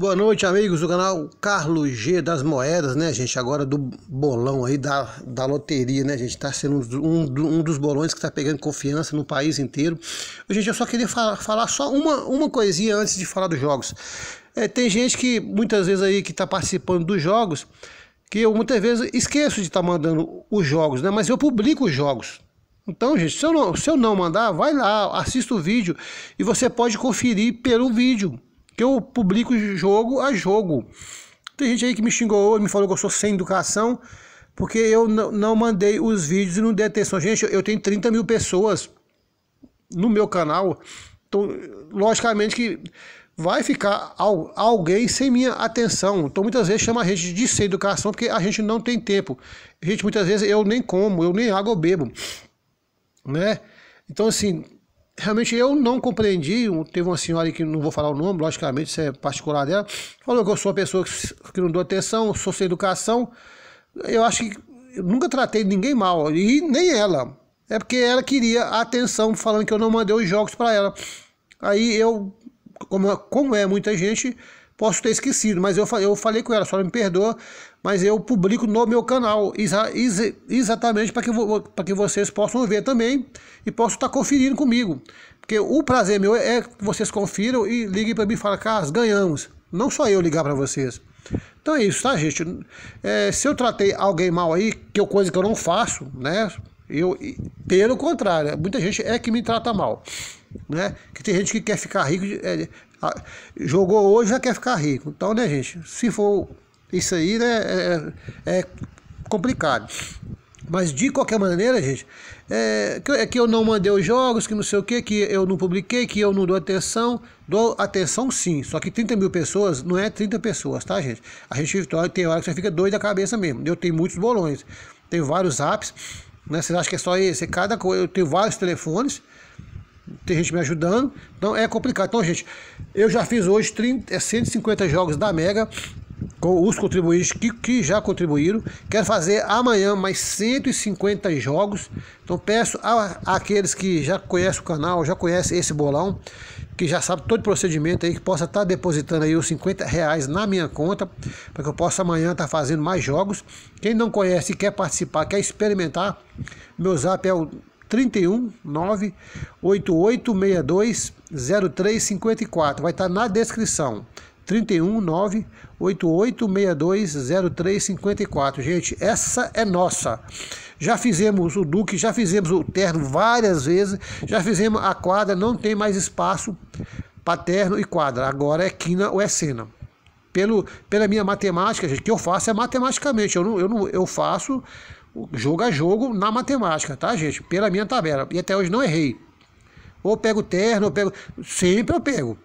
Boa noite, amigos do canal Carlos G das Moedas, né, gente? Agora do bolão aí da, da loteria, né, gente? Tá sendo um, um dos bolões que tá pegando confiança no país inteiro. Gente, eu só queria falar, falar só uma, uma coisinha antes de falar dos jogos. É, tem gente que muitas vezes aí que tá participando dos jogos, que eu muitas vezes esqueço de estar tá mandando os jogos, né? Mas eu publico os jogos, então, gente, se eu, não, se eu não mandar, vai lá, assista o vídeo e você pode conferir pelo vídeo que eu publico jogo a jogo. Tem gente aí que me xingou e me falou que eu sou sem educação, porque eu não mandei os vídeos e não dei atenção. Gente, eu tenho 30 mil pessoas no meu canal, então, logicamente que vai ficar alguém sem minha atenção. Então muitas vezes chama a gente de sem educação porque a gente não tem tempo. A gente muitas vezes eu nem como, eu nem água eu bebo, né? Então assim, realmente eu não compreendi. Teve uma senhora que não vou falar o nome, logicamente, isso é particular dela. Falou que eu sou uma pessoa que não dou atenção, sou sem educação. Eu acho que eu nunca tratei ninguém mal, e nem ela. É porque ela queria atenção, falando que eu não mandei os jogos para ela. Aí eu, como, como é muita gente, Posso ter esquecido, mas eu, eu falei com ela, só me perdoa, mas eu publico no meu canal, exa, ex, exatamente para que, pra que vocês possam ver também e possam estar tá conferindo comigo. Porque o prazer meu é que vocês confiram e liguem para mim e falem, Carlos, ganhamos. Não só eu ligar para vocês. Então é isso, tá, gente? É, se eu tratei alguém mal aí, que é coisa que eu não faço, né? Eu, pelo contrário, muita gente é que me trata mal. Né? Que tem gente que quer ficar rico, é, jogou hoje já quer ficar rico. Então, né, gente? Se for isso aí, né, é, é, é complicado. Mas de qualquer maneira, gente, é que, é que eu não mandei os jogos, que não sei o que, que eu não publiquei, que eu não dou atenção. Dou atenção sim, só que 30 mil pessoas não é 30 pessoas, tá, gente? A gente tem hora que você fica doido da cabeça mesmo. Eu tenho muitos bolões, tenho vários apps né? você acha que é só esse? É cada coisa, eu tenho vários telefones, tem gente me ajudando, então é complicado. Então, gente, eu já fiz hoje 30, 150 é jogos da Mega, com os contribuintes que, que já contribuíram. Quero fazer amanhã mais 150 jogos. Então peço a, àqueles que já conhecem o canal, já conhecem esse bolão, que já sabe todo o procedimento aí, que possa estar tá depositando aí os 50 reais na minha conta, para que eu possa amanhã estar tá fazendo mais jogos. Quem não conhece e quer participar, quer experimentar, meu zap é o 31 98862 0354. Vai estar tá na descrição. 31988620354. Gente, essa é nossa. Já fizemos o Duque, já fizemos o Terno várias vezes, já fizemos a quadra, não tem mais espaço para terno e quadra. Agora é quina ou é cena. Pelo, pela minha matemática, gente, que eu faço é matematicamente. Eu, não, eu, não, eu faço jogo a jogo na matemática, tá, gente? Pela minha tabela. E até hoje não errei. Ou pego terno, ou pego. Sempre eu pego.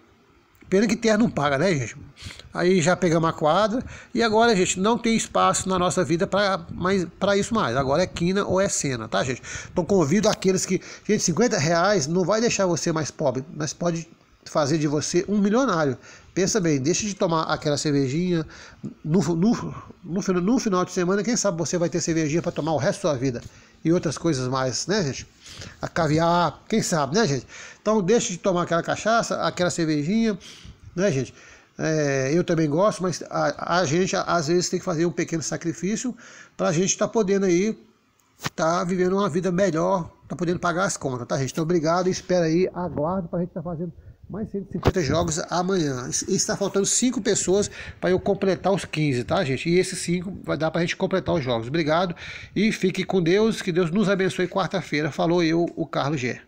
Pena que terra não paga, né, gente? Aí já pegamos a quadra. E agora, gente, não tem espaço na nossa vida para isso mais. Agora é quina ou é cena, tá, gente? Então convido aqueles que. Gente, 50 reais não vai deixar você mais pobre, mas pode fazer de você um milionário. Pensa bem, deixa de tomar aquela cervejinha. No, no, no, no final de semana, quem sabe você vai ter cervejinha para tomar o resto da sua vida e outras coisas mais, né, gente? A caviar, quem sabe, né, gente? Então deixa de tomar aquela cachaça, aquela cervejinha, né, gente? É, eu também gosto, mas a, a, gente às vezes tem que fazer um pequeno sacrifício para a gente estar tá podendo aí estar tá vivendo uma vida melhor, tá podendo pagar as contas, tá, gente? Então obrigado, espera aí, aguardo para a gente estar tá fazendo mais 150 jogos amanhã. E está faltando 5 pessoas para eu completar os 15, tá, gente? E esses 5 vai dar para a gente completar os jogos. Obrigado e fique com Deus. Que Deus nos abençoe quarta-feira. Falou eu, o Carlos G.